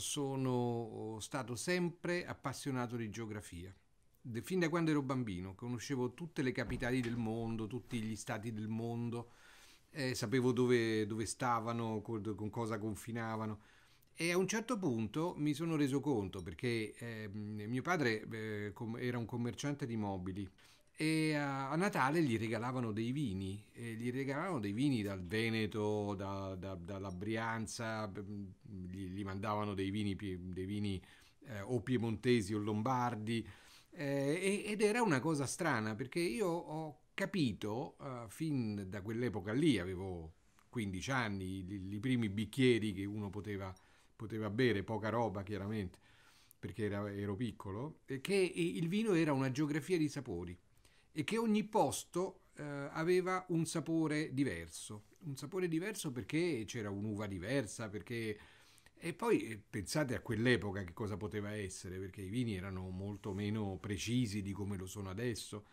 sono eh, stato sempre appassionato di geografia. fin da quando ero bambino conoscevo tutte le capitali del mondo, tutti gli stati del mondo, eh, sapevo dove, dove stavano, con, cosa confinavano. E a un certo punto mi sono reso conto, perché eh, mio padre eh, era un commerciante di mobili e a, Natale gli regalavano dei vini, gli regalavano dei vini dal Veneto, da, da, dalla Brianza, gli, gli, mandavano dei vini, dei vini eh, o piemontesi o lombardi eh, ed era una cosa strana perché io ho capito eh, fin da quell'epoca lì, avevo 15 anni, i, i primi bicchieri che uno poteva, poteva, bere, poca roba chiaramente perché era, ero piccolo, che il vino era una geografia di sapori e che ogni posto eh, aveva un sapore diverso, un sapore diverso perché c'era un'uva diversa, perché... E poi eh, pensate a quell'epoca che cosa poteva essere, perché i vini erano molto meno precisi di come lo sono adesso.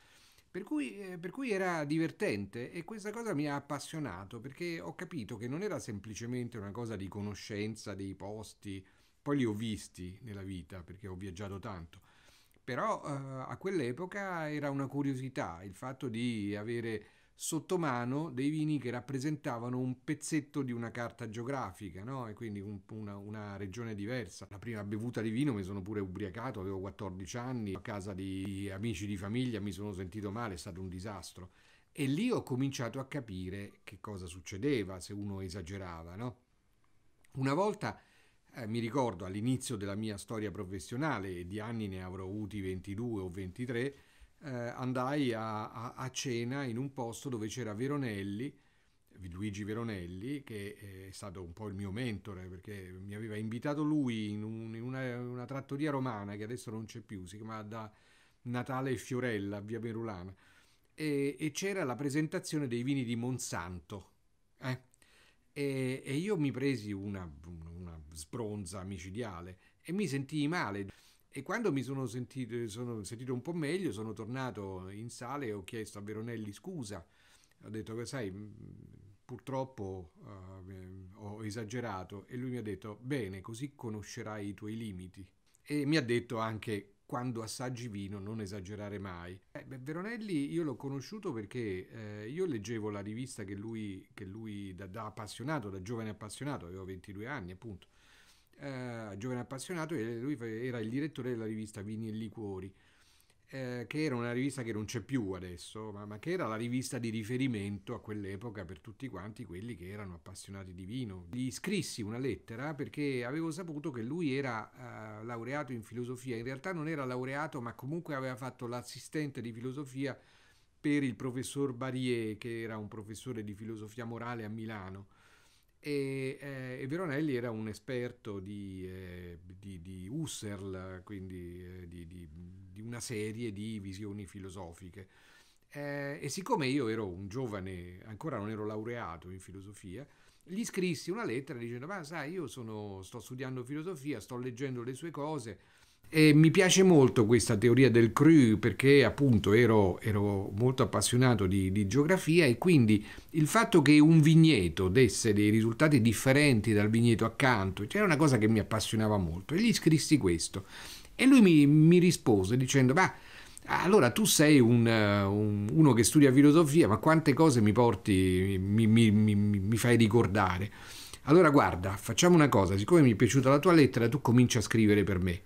Per cui, eh, per cui, era divertente e questa cosa mi ha appassionato perché ho capito che non era semplicemente una cosa di conoscenza dei posti, poi li ho visti nella vita perché ho viaggiato tanto, però eh, a quell'epoca era una curiosità il fatto di avere sotto mano dei vini che rappresentavano un pezzetto di una carta geografica, no? e quindi un, una, una, regione diversa. La prima bevuta di vino mi sono pure ubriacato, avevo 14 anni, a casa di amici di famiglia mi sono sentito male, è stato un disastro. E lì ho cominciato a capire che cosa succedeva se uno esagerava. No? Una volta eh, mi ricordo all'inizio della mia storia professionale, e di anni ne avrò avuti 22 o 23, eh, andai a, a, a, cena in un posto dove c'era Veronelli, Luigi Veronelli, che eh, è stato un po' il mio mentore, perché mi aveva invitato lui in, un, in una, una, trattoria romana, che adesso non c'è più, si chiamava da Natale e Fiorella, via Perulana, e, e c'era la presentazione dei vini di Monsanto. Eh? E, e io mi presi una, una, sbronza micidiale e mi sentii male. E quando mi sono sentito, sono sentito un po' meglio, sono tornato in sala e ho chiesto a Veronelli scusa. Ho detto che sai, mm, purtroppo uh, ho esagerato e lui mi ha detto bene, così conoscerai i tuoi limiti. E mi ha detto anche quando assaggi vino non esagerare mai. Eh, beh, Veronelli io l'ho conosciuto perché eh, io leggevo la rivista che lui, che lui da, da, appassionato, da giovane appassionato, avevo 22 anni appunto, eh, giovane appassionato e lui era il direttore della rivista Vini e Liquori eh, che era una rivista che non c'è più adesso, ma, ma, che era la rivista di riferimento a quell'epoca per tutti quanti quelli che erano appassionati di vino. Gli scrissi una lettera perché avevo saputo che lui era eh, laureato in filosofia, in realtà non era laureato ma comunque aveva fatto l'assistente di filosofia per il professor Barier, che era un professore di filosofia morale a Milano e, eh, e, Veronelli era un esperto di, eh, di, di Husserl, quindi eh, di, di, una serie di visioni filosofiche. Eh, e siccome io ero un giovane, ancora non ero laureato in filosofia, gli scrissi una lettera dicendo, ma sai, io sono, sto studiando filosofia, sto leggendo le sue cose, e mi piace molto questa teoria del CRU perché appunto ero, ero molto appassionato di, di, geografia e quindi il fatto che un vigneto desse dei risultati differenti dal vigneto accanto cioè era una cosa che mi appassionava molto e gli scrissi questo e lui mi, mi rispose dicendo ma allora tu sei un, un, uno che studia filosofia ma quante cose mi porti, mi, mi, mi fai ricordare allora guarda facciamo una cosa siccome mi è piaciuta la tua lettera tu comincia a scrivere per me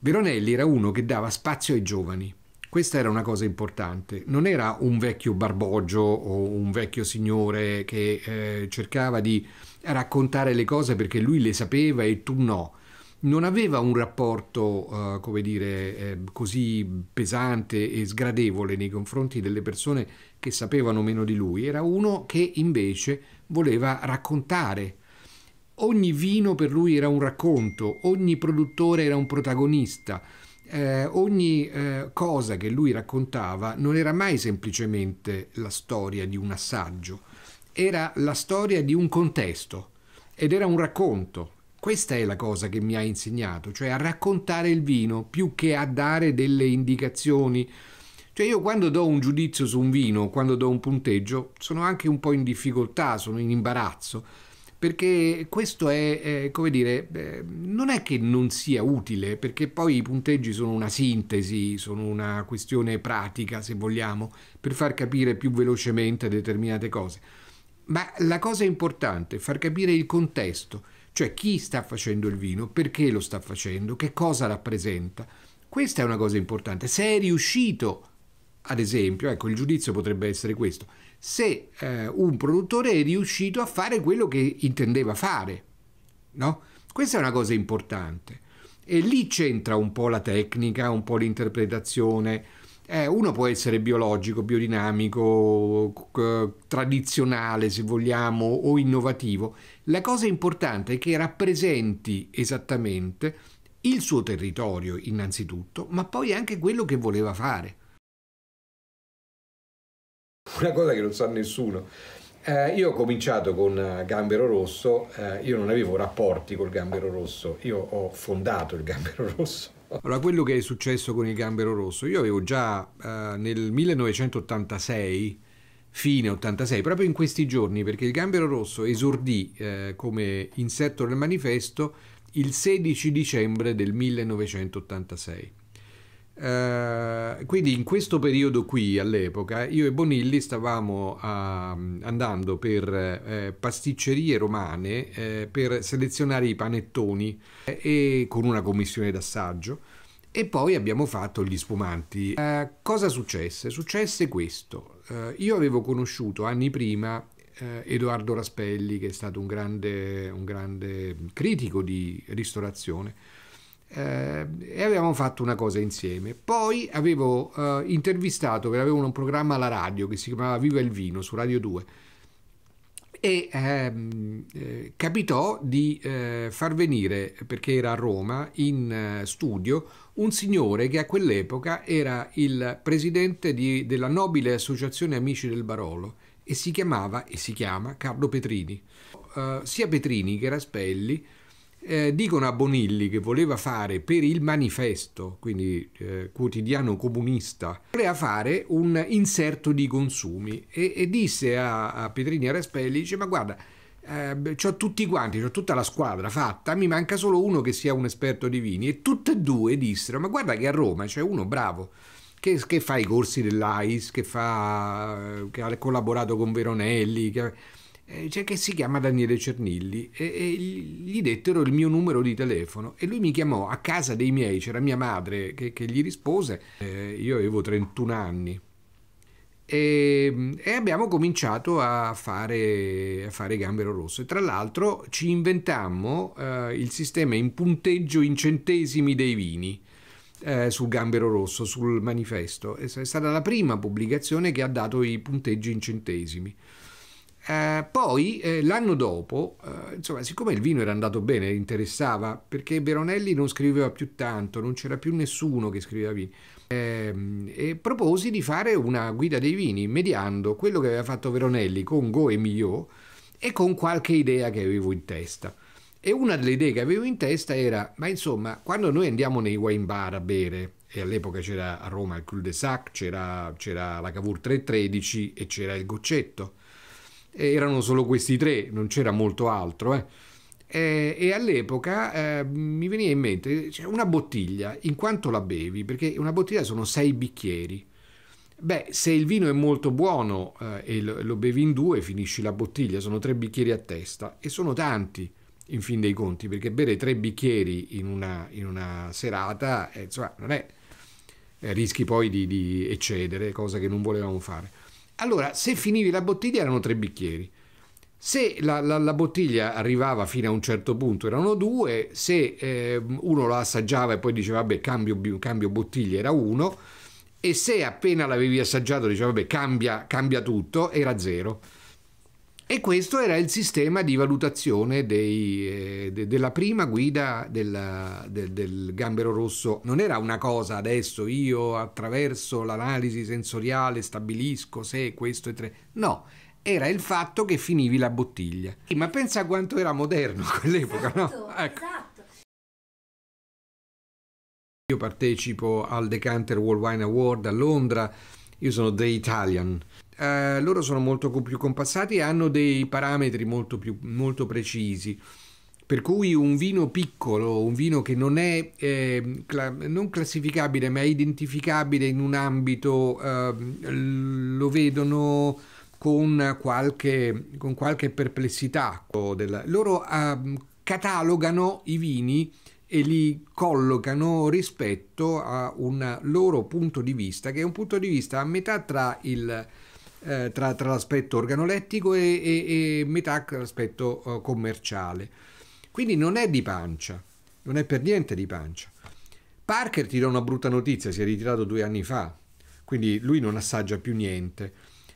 Veronelli era uno che dava spazio ai giovani. Questa era una cosa importante, non era un vecchio barbogio o un vecchio signore che eh, cercava di raccontare le cose perché lui le sapeva e tu no. Non aveva un rapporto, eh, come dire, eh, così pesante e sgradevole nei confronti delle persone che sapevano meno di lui, era uno che invece voleva raccontare ogni vino per lui era un racconto, ogni produttore era un protagonista. Eh, ogni eh, cosa che lui raccontava non era mai semplicemente la storia di un assaggio, era la storia di un contesto ed era un racconto. Questa è la cosa che mi ha insegnato, cioè a raccontare il vino più che a dare delle indicazioni. Cioè io quando do un giudizio su un vino, quando do un punteggio, sono anche un po' in difficoltà, sono in imbarazzo, perché questo è, eh, come dire, eh, non è che non sia utile, perché poi i punteggi sono una sintesi, sono una questione pratica, se vogliamo, per far capire più velocemente determinate cose. Ma la cosa importante è far capire il contesto, cioè chi sta facendo il vino, perché lo sta facendo, che cosa rappresenta. Questa è una cosa importante. Se è riuscito ad esempio, ecco, il giudizio potrebbe essere questo. Se eh, un produttore è riuscito a fare quello che intendeva fare, no? Questa è una cosa importante. E lì c'entra un po' la tecnica, un po' l'interpretazione. Eh, uno può essere biologico, biodinamico, eh, tradizionale se vogliamo, o innovativo. La cosa importante è che rappresenti esattamente il suo territorio innanzitutto, ma poi anche quello che voleva fare una cosa che non sa nessuno. Eh, io ho cominciato con eh, Gambero Rosso, eh, io non avevo rapporti col Gambero Rosso, io ho fondato il Gambero Rosso. Allora, quello che è successo con il Gambero Rosso, io avevo già eh, nel 1986, fine 86, proprio in questi giorni, perché il Gambero Rosso esordì eh, come insetto nel manifesto il 16 dicembre del 1986. Eh, quindi in questo periodo qui, all'epoca, io e Bonilli stavamo uh, andando per uh, pasticcerie romane eh, per selezionare i panettoni e, con una commissione d'assaggio e poi abbiamo fatto gli spumanti. cosa successe? Successe questo. io avevo conosciuto anni prima Edoardo Raspelli, che è stato un grande, un grande critico di ristorazione, eh, e avevamo fatto una cosa insieme. Poi avevo eh, intervistato, perché avevano un programma alla radio che si chiamava Viva il Vino su Radio 2 e ehm, eh, capitò di eh, far venire, perché era a Roma, in eh, studio un signore che a quell'epoca era il presidente di, della nobile associazione Amici del Barolo e si chiamava e si chiama Carlo Petrini. sia Petrini che Raspelli eh, dicono a Bonilli che voleva fare per il manifesto, quindi eh, quotidiano comunista, voleva fare un inserto di consumi e, e disse a, a Pietrini Raspelli, dice ma guarda, eh, ho tutti quanti, ho tutta la squadra fatta, mi manca solo uno che sia un esperto di vini e tutte e due dissero ma guarda che a Roma c'è uno bravo. Che, che fa i corsi dell'AIS, che, fa, eh, che ha collaborato con Veronelli, che, eh, c'è che si chiama Daniele Cernilli e, e, gli dettero il mio numero di telefono e lui mi chiamò a casa dei miei, c'era mia madre che, che gli rispose, eh, io avevo 31 anni e, e abbiamo cominciato a fare, a fare, Gambero Rosso e tra l'altro ci inventammo eh, il sistema in punteggio in centesimi dei vini. Eh, sul Gambero Rosso, sul manifesto. È stata la prima pubblicazione che ha dato i punteggi in centesimi. Eh, poi eh, l'anno dopo, eh, insomma, siccome il vino era andato bene, interessava perché Veronelli non scriveva più tanto, non c'era più nessuno che scriveva vini, ehm, e proposi di fare una guida dei vini mediando quello che aveva fatto Veronelli con Go e Mio e con qualche idea che avevo in testa. E una delle idee che avevo in testa era, ma insomma, quando noi andiamo nei wine bar a bere, e all'epoca c'era a Roma il Cul de Sac, c'era, c'era la Cavour 313 e c'era il Goccetto erano solo questi tre, non c'era molto altro. Eh. Eh, e all'epoca eh, mi veniva in mente cioè, una bottiglia, in quanto la bevi, perché una bottiglia sono sei bicchieri. Beh, se il vino è molto buono eh, e lo, lo bevi in due, finisci la bottiglia, sono tre bicchieri a testa e sono tanti in fin dei conti, perché bere tre bicchieri in una, in una serata, eh, insomma, non è, eh, rischi poi di, di, eccedere, cosa che non volevamo fare. Allora, se finivi la bottiglia erano tre bicchieri. Se la, la, la, bottiglia arrivava fino a un certo punto erano due, se eh, uno lo assaggiava e poi diceva vabbè cambio, cambio, bottiglia era uno, e se appena l'avevi assaggiato diceva vabbè cambia, cambia tutto era zero. E questo era il sistema di valutazione dei, eh, de, della prima guida della, de, del gambero rosso. Non era una cosa adesso io attraverso l'analisi sensoriale stabilisco se questo e tre. No, era il fatto che finivi la bottiglia. Ma pensa a quanto era moderno quell'epoca, esatto, no? Ecco. Esatto. Io partecipo al Decanter World Wine Award a Londra, io sono The Italian eh, loro sono molto più compassati e hanno dei parametri molto, più, molto precisi. Per cui un vino piccolo, un vino che non è eh, cla non classificabile ma è identificabile in un ambito, eh, lo vedono con qualche, con qualche perplessità. Loro ehm, catalogano i vini e li collocano rispetto a un loro punto di vista, che è un punto di vista a metà tra il eh, tra, tra, l'aspetto organolettico e, e, e metà l'aspetto eh, commerciale. Quindi non è di pancia, non è per niente di pancia. Parker ti dà una brutta notizia, si è ritirato due anni fa, quindi lui non assaggia più niente.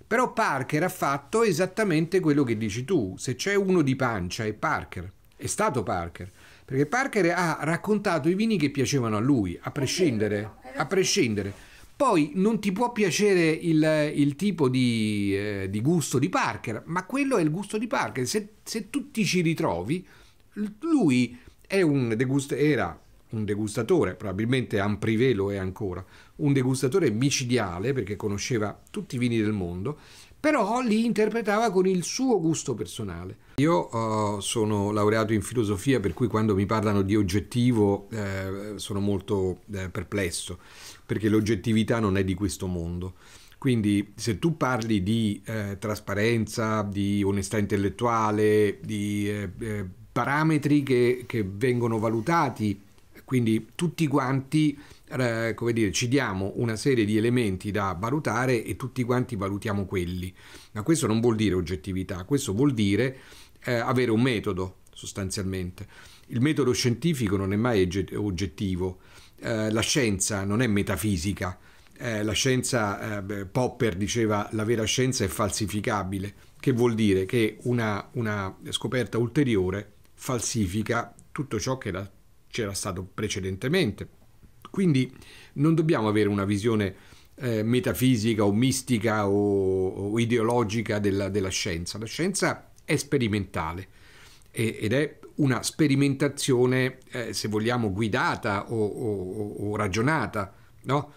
Però Parker ha fatto esattamente quello che dici tu, se c'è uno di pancia è Parker, è stato Parker, perché Parker ha raccontato i vini che piacevano a lui, a prescindere, a prescindere. Poi non ti può piacere il, il tipo di, eh, di, gusto di Parker, ma quello è il gusto di Parker. Se, se tu ti ci ritrovi, lui un degust- era un degustatore, probabilmente Amprivé lo è ancora, un degustatore micidiale perché conosceva tutti i vini del mondo, però li interpretava con il suo gusto personale. Io uh, sono laureato in filosofia, per cui quando mi parlano di oggettivo eh, sono molto eh, perplesso perché l'oggettività non è di questo mondo. Quindi se tu parli di eh, trasparenza, di onestà intellettuale, di eh, eh, parametri che, che, vengono valutati, quindi tutti quanti, eh, come dire, ci diamo una serie di elementi da valutare e tutti quanti valutiamo quelli. Ma questo non vuol dire oggettività, questo vuol dire eh, avere un metodo sostanzialmente. Il metodo scientifico non è mai oggettivo eh, la scienza non è metafisica. Eh, la scienza, eh, Popper diceva, la vera scienza è falsificabile, che vuol dire che una, una scoperta ulteriore falsifica tutto ciò che c'era stato precedentemente. Quindi non dobbiamo avere una visione eh, metafisica o mistica o, o ideologica della, della, scienza. La scienza è sperimentale ed è una sperimentazione, eh, se vogliamo, guidata o, o, o ragionata, no?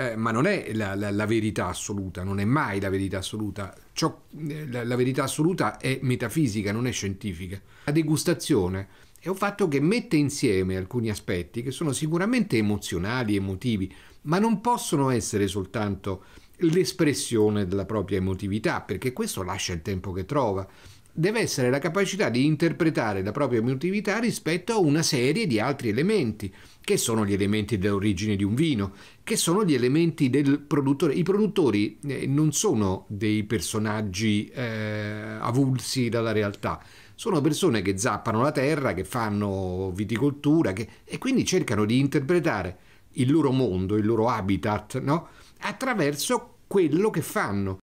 Eh, ma non è la, la, la, verità assoluta, non è mai la verità assoluta. Ciò, eh, la, la, verità assoluta è metafisica, non è scientifica. La degustazione è un fatto che mette insieme alcuni aspetti che sono sicuramente emozionali, emotivi, ma non possono essere soltanto l'espressione della propria emotività, perché questo lascia il tempo che trova deve essere la capacità di interpretare la propria emotività rispetto a una serie di altri elementi, che sono gli elementi dell'origine di un vino, che sono gli elementi del produttore. I produttori eh, non sono dei personaggi eh, avulsi dalla realtà, sono persone che zappano la terra, che fanno viticoltura che, e quindi cercano di interpretare il loro mondo, il loro habitat, no? attraverso quello che fanno.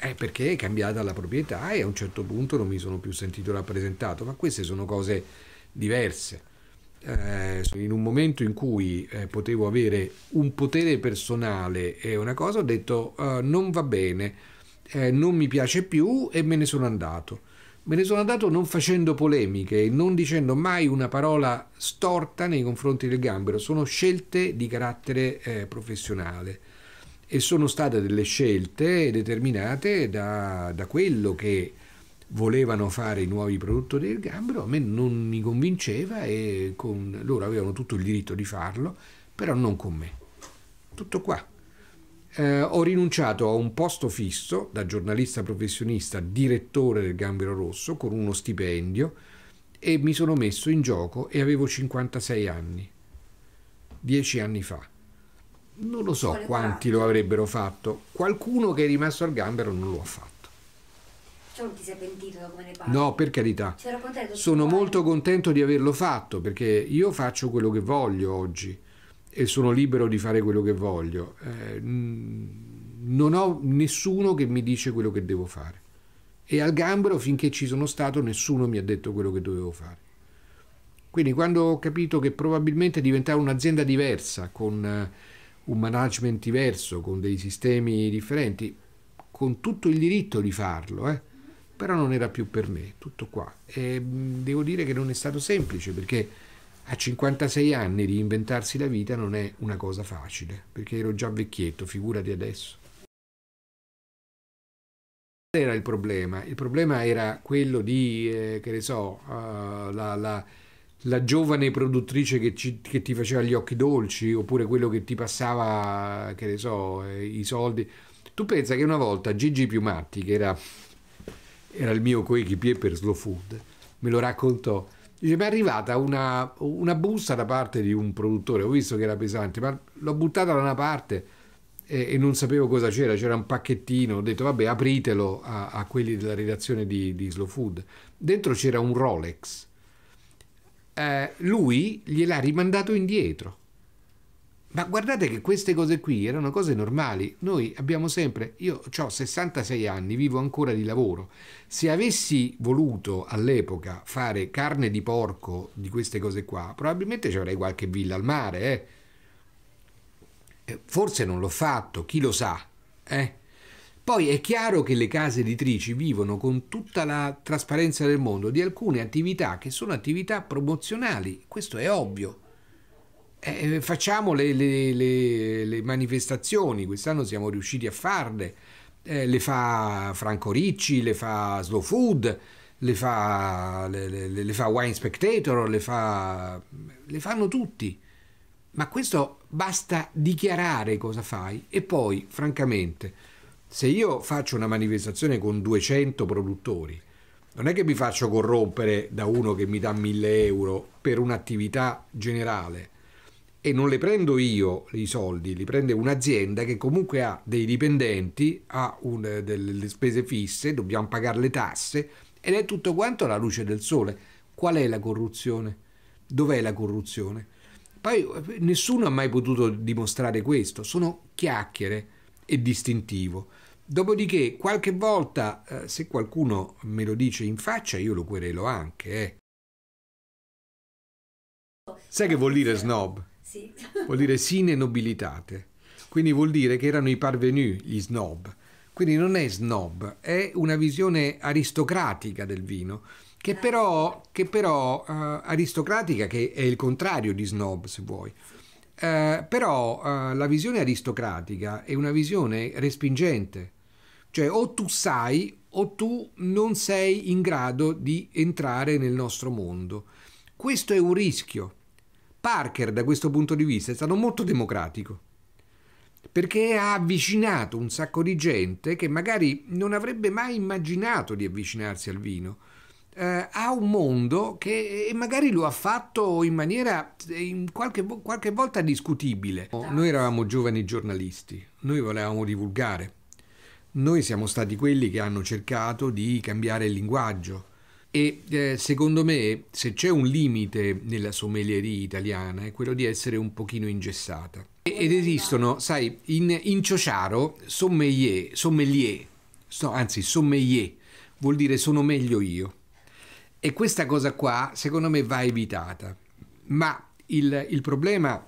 È perché è cambiata la proprietà e a un certo punto non mi sono più sentito rappresentato, ma queste sono cose diverse. Eh, in un momento in cui eh, potevo avere un potere personale e una cosa, ho detto eh, non va bene, eh, non mi piace più e me ne sono andato. Me ne sono andato non facendo polemiche, non dicendo mai una parola storta nei confronti del gambero, sono scelte di carattere eh, professionale e sono state delle scelte determinate da, da quello che volevano fare i nuovi produttori del gambero, a me non mi convinceva e con, loro avevano tutto il diritto di farlo, però non con me. Tutto qua. Eh, ho rinunciato a un posto fisso da giornalista professionista, direttore del Gambero Rosso, con uno stipendio e mi sono messo in gioco e avevo 56 anni, dieci anni fa non lo so quanti lo avrebbero fatto, qualcuno che è rimasto al gambero non lo ha fatto. Cioè non ti sei pentito da come ne parli? No, per carità. Sono molto contento di averlo fatto perché io faccio quello che voglio oggi e sono libero di fare quello che voglio. Eh, non ho nessuno che mi dice quello che devo fare. E al gambero finché ci sono stato nessuno mi ha detto quello che dovevo fare. Quindi quando ho capito che probabilmente diventava un'azienda diversa con eh, un management diverso, con dei sistemi differenti, con tutto il diritto di farlo, eh? però non era più per me, tutto qua. E devo dire che non è stato semplice perché a 56 anni reinventarsi la vita non è una cosa facile, perché ero già vecchietto, figurati adesso. Qual era il problema? Il problema era quello di, eh, che ne so, uh, la, la la giovane produttrice che, ci, che, ti faceva gli occhi dolci oppure quello che ti passava, che ne so, eh, i soldi. Tu pensa che una volta Gigi Piumatti, che era, era il mio coequipier per Slow Food, me lo raccontò. Dice, mi è arrivata una, una, busta da parte di un produttore, ho visto che era pesante, ma l'ho buttata da una parte e, e non sapevo cosa c'era, c'era un pacchettino, ho detto vabbè apritelo a, a quelli della redazione di, di Slow Food. Dentro c'era un Rolex eh, lui gliel'ha rimandato indietro. Ma guardate che queste cose qui erano cose normali. Noi abbiamo sempre, io ho 66 anni, vivo ancora di lavoro. Se avessi voluto all'epoca fare carne di porco di queste cose qua, probabilmente ci avrei qualche villa al mare. Eh. eh forse non l'ho fatto, chi lo sa. Eh? Poi è chiaro che le case editrici vivono con tutta la trasparenza del mondo di alcune attività che sono attività promozionali, questo è ovvio. Eh, eh facciamo le, le, le, le, manifestazioni, quest'anno siamo riusciti a farle, eh, le fa Franco Ricci, le fa Slow Food, le fa, fa Wine Spectator, le, fa, le fanno tutti. Ma questo basta dichiarare cosa fai e poi, francamente, se io faccio una manifestazione con 200 produttori, non è che mi faccio corrompere da uno che mi dà 1000 euro per un'attività generale e non le prendo io i soldi, li prende un'azienda che comunque ha dei dipendenti, ha un, eh, delle spese fisse, dobbiamo pagare le tasse ed è tutto quanto alla luce del sole. Qual è la corruzione? Dov'è la corruzione? Poi eh, nessuno ha mai potuto dimostrare questo, sono chiacchiere e distintivo. Dopodiché, qualche volta, eh, se qualcuno me lo dice in faccia, io lo querelo anche. Eh. Sai che vuol dire snob? Sì. Vuol dire sine nobilitate. Quindi vuol dire che erano i parvenus, gli snob. Quindi non è snob, è una visione aristocratica del vino, che però, che però eh, aristocratica che è il contrario di snob, se vuoi. Sì eh, però eh, la visione aristocratica è una visione respingente, cioè o tu sai o tu non sei in grado di entrare nel nostro mondo. Questo è un rischio. Parker da questo punto di vista è stato molto democratico perché ha avvicinato un sacco di gente che magari non avrebbe mai immaginato di avvicinarsi al vino eh, a un mondo che magari lo ha fatto in maniera eh, in qualche, qualche volta discutibile. Esatto. Noi eravamo giovani giornalisti, noi volevamo divulgare, noi siamo stati quelli che hanno cercato di cambiare il linguaggio. E eh, secondo me, se c'è un limite nella sommelieria italiana, è quello di essere un pochino ingessata. E, ed esistono, sai, in, in Ciociaro, sommelier, sommelier, so, anzi sommelier, vuol dire sono meglio io. E questa cosa qua, secondo me, va evitata. Ma il, il problema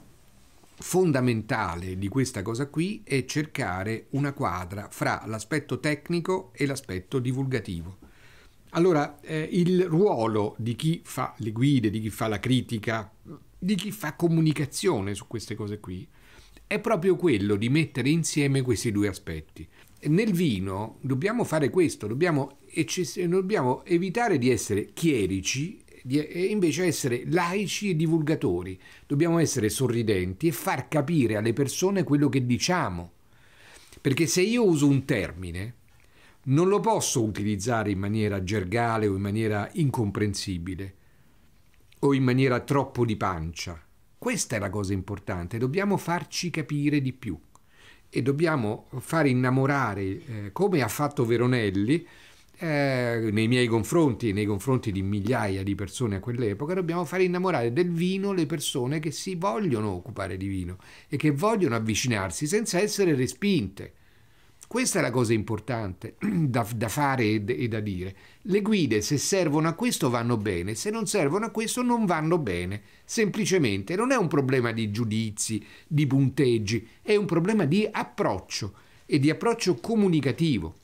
fondamentale di questa cosa qui è cercare una quadra fra l'aspetto tecnico e l'aspetto divulgativo. Allora, eh, il ruolo di chi fa le guide, di chi fa la critica, di chi fa comunicazione su queste cose qui, è proprio quello di mettere insieme questi due aspetti. Nel vino dobbiamo fare questo, dobbiamo e ci, dobbiamo evitare di essere chierici e invece essere laici e divulgatori. Dobbiamo essere sorridenti e far capire alle persone quello che diciamo. Perché se io uso un termine, non lo posso utilizzare in maniera gergale o in maniera incomprensibile o in maniera troppo di pancia. Questa è la cosa importante, dobbiamo farci capire di più e dobbiamo far innamorare, eh, come ha fatto Veronelli, eh, nei miei confronti e nei confronti di migliaia di persone a quell'epoca, dobbiamo fare innamorare del vino le persone che si vogliono occupare di vino e che vogliono avvicinarsi senza essere respinte. Questa è la cosa importante da, da fare e, e, da dire. Le guide, se servono a questo, vanno bene, se non servono a questo, non vanno bene. Semplicemente non è un problema di giudizi, di punteggi, è un problema di approccio e di approccio comunicativo.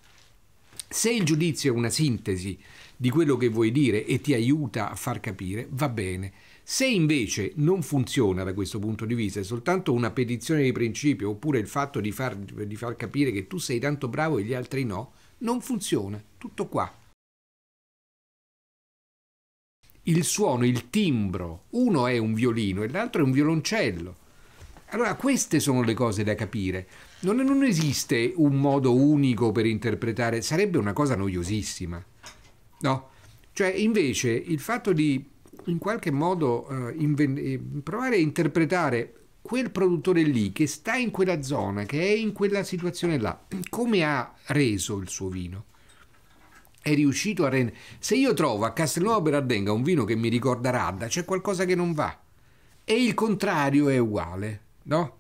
Se il giudizio è una sintesi di quello che vuoi dire e ti aiuta a far capire, va bene. Se invece non funziona da questo punto di vista, è soltanto una petizione di principio oppure il fatto di far, di far capire che tu sei tanto bravo e gli altri no, non funziona. Tutto qua. Il suono, il timbro, uno è un violino e l'altro è un violoncello. Allora queste sono le cose da capire. Non, non esiste un modo unico per interpretare, sarebbe una cosa noiosissima. No? Cioè invece il fatto di in qualche modo eh, inven- eh, provare a interpretare quel produttore lì che sta in quella zona, che è in quella situazione là, come ha reso il suo vino? È riuscito a rendere... Se io trovo a Castelnuovo Berardenga un vino che mi ricorda Radda, c'è qualcosa che non va. E il contrario è uguale no?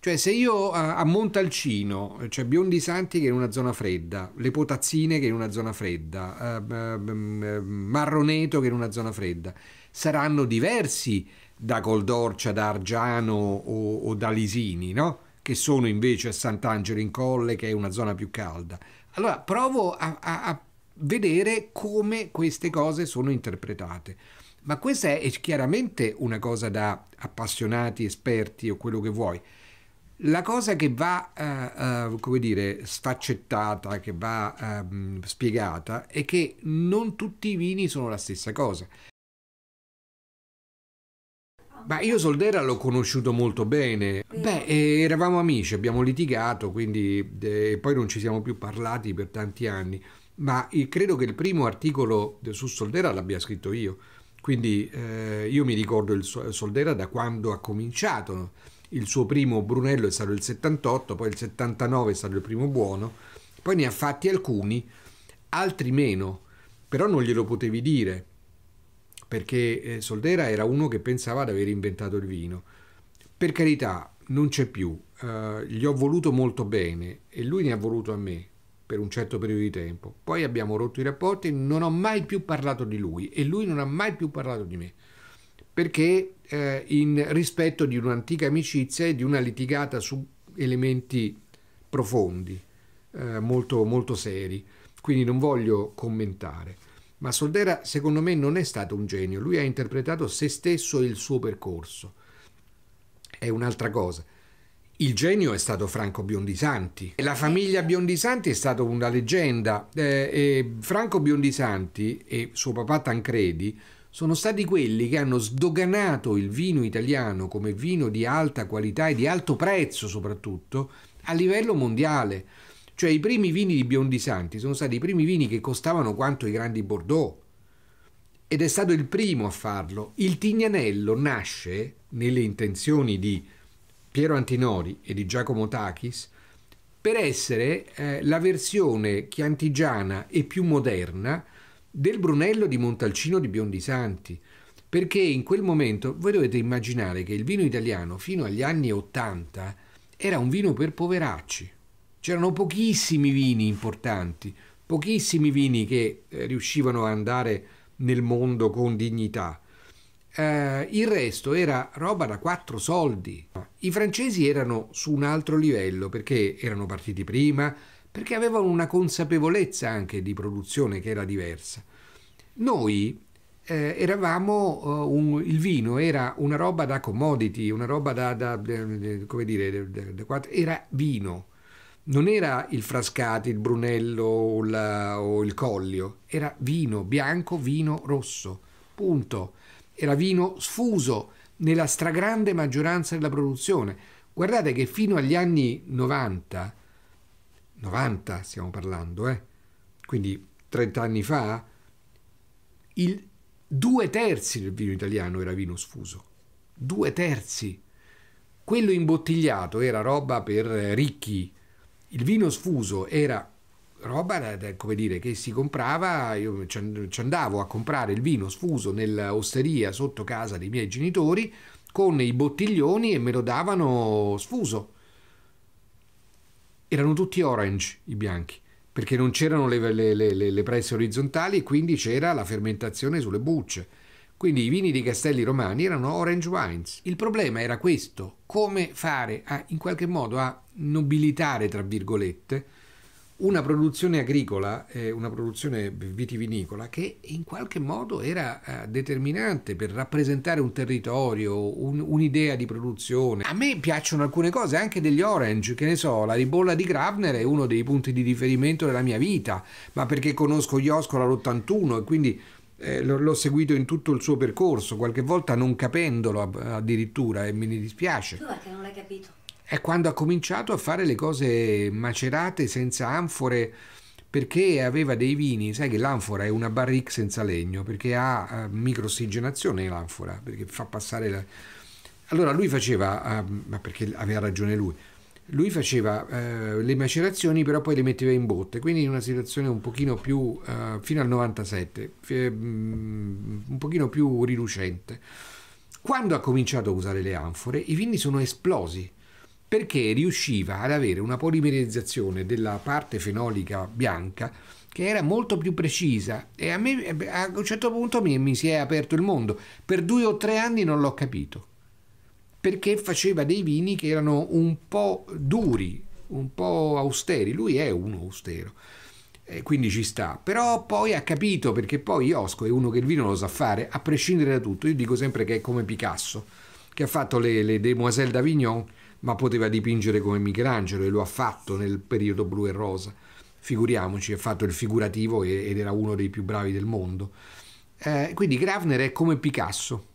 Cioè, se io a, a Montalcino c'è cioè Biondi Santi che è in una zona fredda, Le Potazzine che è in una zona fredda, eh, eh, Marroneto che è in una zona fredda, saranno diversi da Coldorcia, da Argiano o, o da Lisini, no? Che sono invece a Sant'Angelo in Colle, che è una zona più calda. Allora, provo a, a, a vedere come queste cose sono interpretate. Ma questa è chiaramente una cosa da appassionati, esperti o quello che vuoi. La cosa che va, eh, eh, come dire, sfaccettata, che va eh, spiegata, è che non tutti i vini sono la stessa cosa. Ma io Soldera l'ho conosciuto molto bene. Beh, eh, eravamo amici, abbiamo litigato, quindi eh, poi non ci siamo più parlati per tanti anni. Ma credo che il primo articolo su Soldera l'abbia scritto io. Quindi eh, io mi ricordo il Soldera da quando ha cominciato. Il suo primo Brunello è stato il 78, poi il 79 è stato il primo buono, poi ne ha fatti alcuni, altri meno, però non glielo potevi dire, perché eh, Soldera era uno che pensava di aver inventato il vino. Per carità, non c'è più, uh, gli ho voluto molto bene e lui ne ha voluto a me, per un certo periodo di tempo. Poi abbiamo rotto i rapporti, non ho mai più parlato di lui e lui non ha mai più parlato di me, perché eh, in rispetto di un'antica amicizia e di una litigata su elementi profondi, eh, molto, molto seri, quindi non voglio commentare. Ma Soldera secondo me non è stato un genio, lui ha interpretato se stesso e il suo percorso. È un'altra cosa. Il genio è stato Franco Biondisanti. La famiglia Biondisanti è stata una leggenda. Eh, Franco Biondisanti e suo papà Tancredi sono stati quelli che hanno sdoganato il vino italiano come vino di alta qualità e di alto prezzo soprattutto a livello mondiale. Cioè i primi vini di Biondisanti sono stati i primi vini che costavano quanto i grandi Bordeaux. Ed è stato il primo a farlo. Il Tignanello nasce nelle intenzioni di Piero Antinori e di Giacomo Takis per essere eh, la versione chiantigiana e più moderna del Brunello di Montalcino di Biondi Santi. perché in quel momento voi dovete immaginare che il vino italiano fino agli anni 80 era un vino per poveracci. C'erano pochissimi vini importanti, pochissimi vini che eh, riuscivano ad andare nel mondo con dignità eh, il resto era roba da quattro soldi. I francesi erano su un altro livello perché erano partiti prima, perché avevano una consapevolezza anche di produzione che era diversa. Noi eh, eravamo, uh, un, il vino era una roba da commodity, una roba da, da, da, da come dire, era vino. Non era il Frascati, il Brunello o, la, o il Collio, era vino bianco, vino rosso, punto era vino sfuso nella stragrande maggioranza della produzione. Guardate che fino agli anni 90, 90 stiamo parlando, eh? quindi 30 anni fa, il due terzi del vino italiano era vino sfuso. Due terzi. Quello imbottigliato era roba per ricchi. Il vino sfuso era roba eh, come dire, che si comprava, io ci andavo a comprare il vino sfuso nell'osteria sotto casa dei miei genitori con i bottiglioni e me lo davano sfuso. Erano tutti orange i bianchi, perché non c'erano le, le, le, le presse orizzontali e quindi c'era la fermentazione sulle bucce. Quindi i vini di Castelli Romani erano orange wines. Il problema era questo, come fare a, in qualche modo a nobilitare, tra virgolette, una produzione agricola, eh, una produzione vitivinicola che in qualche modo era eh, determinante per rappresentare un territorio, un, un'idea di produzione. A me piacciono alcune cose, anche degli orange, che ne so, la ribolla di Gravner è uno dei punti di riferimento della mia vita, ma perché conosco Ioscola all'81 e quindi eh, l'ho seguito in tutto il suo percorso, qualche volta non capendolo addirittura e me ne dispiace. Tu perché non l'hai capito? è quando ha cominciato a fare le cose macerate senza anfore perché aveva dei vini, sai che l'anfora è una barrique senza legno perché ha eh, microossigenazione l'anfora, perché fa passare la... Allora lui faceva, ehm, ma perché aveva ragione lui, lui faceva eh, le macerazioni però poi le metteva in botte, quindi in una situazione un pochino più, eh, fino al 97, mm, un pochino più rilucente. Quando ha cominciato a usare le anfore i vini sono esplosi, perché riusciva ad avere una polimerizzazione della parte fenolica bianca che era molto più precisa e a, me, a un certo punto mi, mi si è aperto il mondo. Per due o tre anni non l'ho capito, perché faceva dei vini che erano un po' duri, un po' austeri, lui è uno austero quindi ci sta. Però poi ha capito, perché poi Iosco è uno che il vino lo sa fare, a prescindere da tutto. Io dico sempre che è come Picasso, che ha fatto le, le Demoiselle d'Avignon, ma poteva dipingere come Michelangelo e lo ha fatto nel periodo blu e rosa. Figuriamoci, ha fatto il figurativo ed era uno dei più bravi del mondo. Eh, quindi Grafner è come Picasso,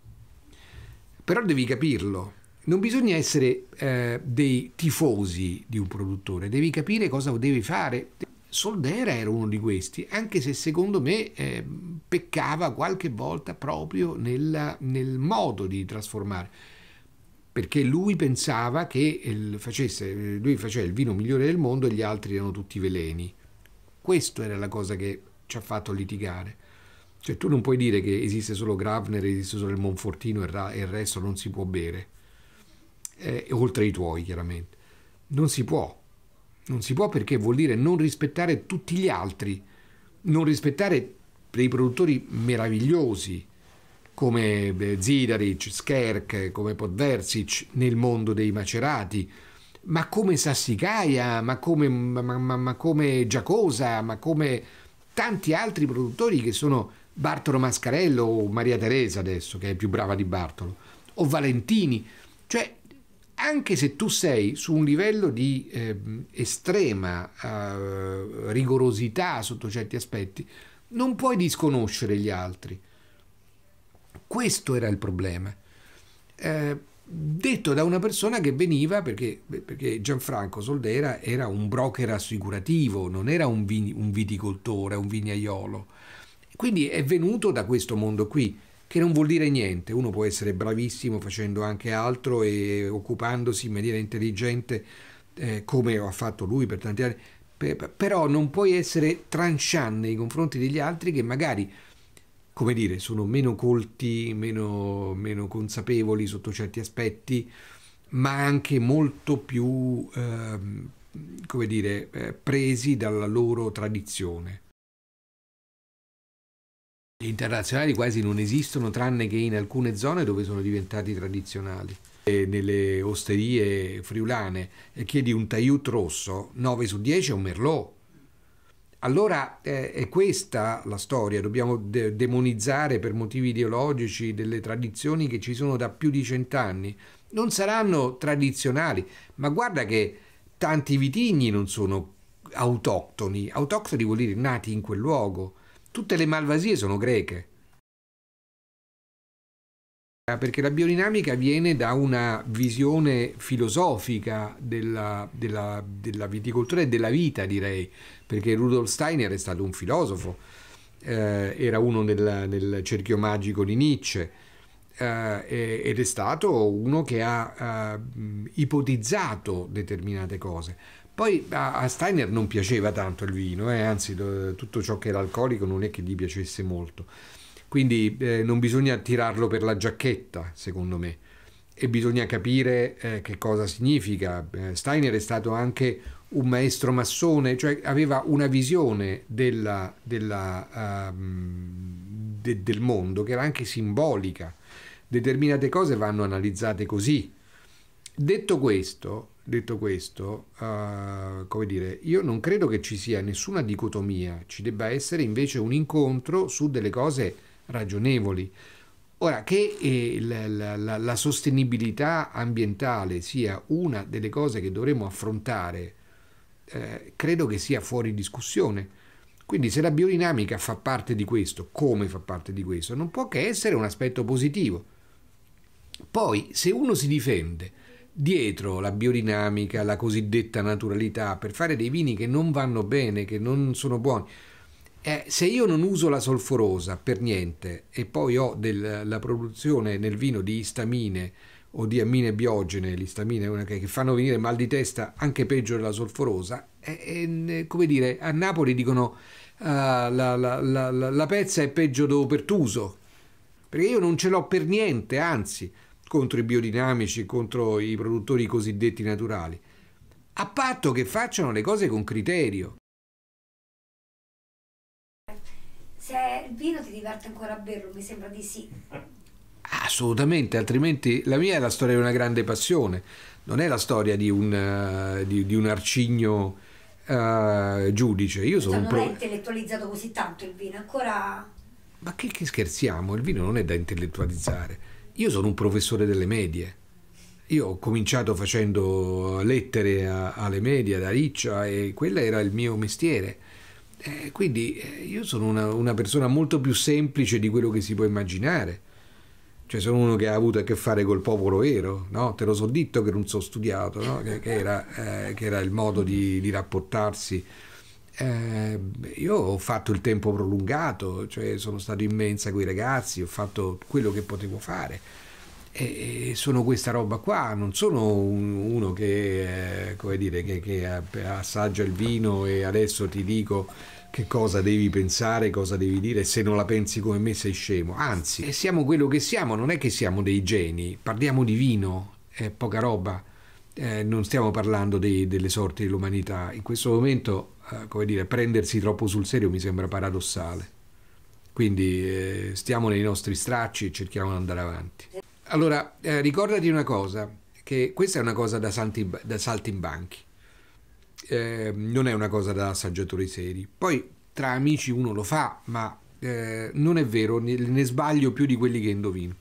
però devi capirlo. Non bisogna essere eh, dei tifosi di un produttore, devi capire cosa devi fare. Soldera era uno di questi, anche se secondo me eh, peccava qualche volta proprio nel, nel modo di trasformare perché lui pensava che facesse, lui faceva il vino migliore del mondo e gli altri erano tutti veleni. Questa era la cosa che ci ha fatto litigare. Cioè tu non puoi dire che esiste solo Gravner, esiste solo il Monfortino e il resto non si può bere. Eh, oltre ai tuoi, chiaramente. Non si può. Non si può perché vuol dire non rispettare tutti gli altri, non rispettare dei produttori meravigliosi come eh, Zidaric, Skerk, come Podversic nel mondo dei macerati, ma come Sassicaia, ma come, ma, ma, ma come Giacosa, ma come tanti altri produttori che sono Bartolo Mascarello o Maria Teresa adesso, che è più brava di Bartolo, o Valentini. Cioè, anche se tu sei su un livello di eh, estrema eh, rigorosità sotto certi aspetti, non puoi disconoscere gli altri. Questo era il problema. Eh, detto da una persona che veniva, perché, perché, Gianfranco Soldera era un broker assicurativo, non era un, vi, un viticoltore, un vignaiolo. Quindi è venuto da questo mondo qui che non vuol dire niente, uno può essere bravissimo facendo anche altro e occupandosi in maniera intelligente eh, come ha fatto lui per tanti anni, però non puoi essere trancian nei confronti degli altri che magari come dire, sono meno colti, meno, meno consapevoli sotto certi aspetti, ma anche molto più, eh, come dire, eh, presi dalla loro tradizione. Gli internazionali quasi non esistono tranne che in alcune zone dove sono diventati tradizionali. E nelle osterie friulane chiedi un tagliut rosso, 9 su 10 è un merlot, allora eh, è questa la storia, dobbiamo de- demonizzare per motivi ideologici delle tradizioni che ci sono da più di cent'anni. Non saranno tradizionali, ma guarda che tanti vitigni non sono autoctoni, autoctoni vuol dire nati in quel luogo. Tutte le malvasie sono greche. Ah, perché la biodinamica viene da una visione filosofica della, della, della viticoltura e della vita, direi perché Rudolf Steiner è stato un filosofo, eh, era uno del, del, cerchio magico di Nietzsche eh, ed è stato uno che ha eh, ipotizzato determinate cose. Poi a, Steiner non piaceva tanto il vino, eh, anzi tutto ciò che era alcolico non è che gli piacesse molto. Quindi eh, non bisogna tirarlo per la giacchetta, secondo me e bisogna capire eh, che cosa significa. Eh, Steiner è stato anche un maestro massone, cioè aveva una visione della, della, uh, de, del mondo che era anche simbolica. Determinate cose vanno analizzate così. Detto questo, detto questo uh, come dire, io non credo che ci sia nessuna dicotomia, ci debba essere invece un incontro su delle cose ragionevoli. Ora, che eh, la, la, la, sostenibilità ambientale sia una delle cose che dovremmo affrontare eh, credo che sia fuori discussione. Quindi se la biodinamica fa parte di questo, come fa parte di questo, non può che essere un aspetto positivo. Poi se uno si difende dietro la biodinamica, la cosiddetta naturalità, per fare dei vini che non vanno bene, che non sono buoni, eh, se io non uso la solforosa per niente e poi ho del, la produzione nel vino di istamine, o di ammine biogene, l'istamina è una che, fanno venire mal di testa anche peggio della solforosa, e, e, eh, come dire, a Napoli dicono uh, la, la, la, la, pezza è peggio do Pertuso, perché io non ce l'ho per niente, anzi, contro i biodinamici, contro i produttori cosiddetti naturali, a patto che facciano le cose con criterio. Se il vino ti diverte ancora a berlo, mi sembra di sì. Assolutamente, altrimenti la mia è la storia di una grande passione, non è la storia di un, uh, di, di un arcigno uh, giudice. Io sono cioè, non pro... è intellettualizzato così tanto il vino, ancora... Ma che, che scherziamo, il vino non è da intellettualizzare. Io sono un professore delle medie. Io ho cominciato facendo lettere a, alle medie, da riccia, e quello era il mio mestiere. Eh, quindi eh, io sono una, una persona molto più semplice di quello che si può immaginare cioè sono uno che ha avuto a che fare col popolo vero, no? te lo so detto che non so studiato, no? che, che, era, eh, che, era, il modo di, di rapportarsi. Eh, io ho fatto il tempo prolungato, cioè sono stato immensa con i ragazzi, ho fatto quello che potevo fare. E, sono questa roba qua, non sono un, uno che, eh, dire, che, che assaggia il vino e adesso ti dico che cosa devi pensare, cosa devi dire, se non la pensi come me sei scemo. Anzi, siamo quello che siamo, non è che siamo dei geni, parliamo di vino, è poca roba, eh, non stiamo parlando dei, delle sorti dell'umanità. In questo momento, eh, come dire, prendersi troppo sul serio mi sembra paradossale. Quindi eh, stiamo nei nostri stracci e cerchiamo di andare avanti. Allora, eh, ricordati una cosa, che questa è una cosa da, salti, da saltimbanchi eh, non è una cosa da assaggiatori seri. Poi tra amici uno lo fa, ma eh, non è vero, ne, ne, sbaglio più di quelli che indovino.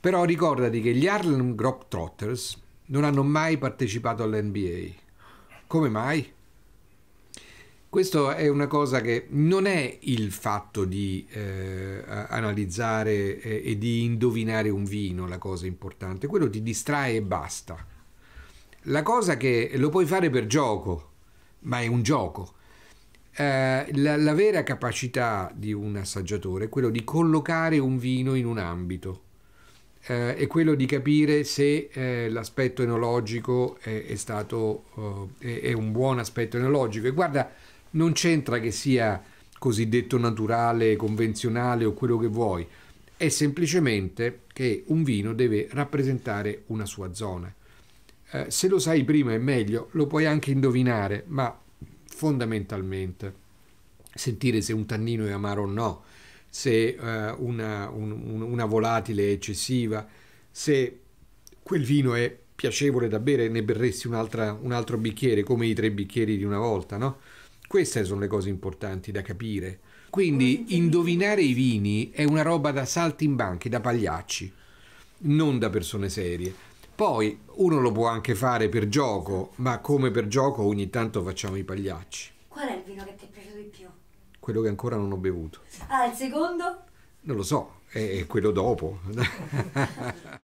Però ricordati che gli Harlem Globetrotters non hanno mai partecipato all'NBA. Come mai? Questo è una cosa che non è il fatto di eh, analizzare e di indovinare un vino la cosa importante, quello ti distrae e basta la cosa che lo puoi fare per gioco, ma è un gioco. Eh, la, la, vera capacità di un assaggiatore è quello di collocare un vino in un ambito, eh, è quello di capire se eh, l'aspetto enologico è, è stato eh, è, è un buon aspetto enologico. E guarda, non c'entra che sia cosiddetto naturale, convenzionale o quello che vuoi, è semplicemente che un vino deve rappresentare una sua zona. Eh, se lo sai prima è meglio, lo puoi anche indovinare, ma fondamentalmente sentire se un tannino è amaro o no, se eh, una, un, una volatile è eccessiva, se quel vino è piacevole da bere ne berresti un, altro bicchiere, come i tre bicchieri di una volta, no? Queste sono le cose importanti da capire. Quindi indovinare i vini è una roba da saltimbanchi, da pagliacci, non da persone serie. Poi uno lo può anche fare per gioco, ma come per gioco ogni tanto facciamo i pagliacci. Qual è il vino che ti è piaciuto di più? Quello che ancora non ho bevuto. Ah, il secondo? Non lo so, è quello dopo.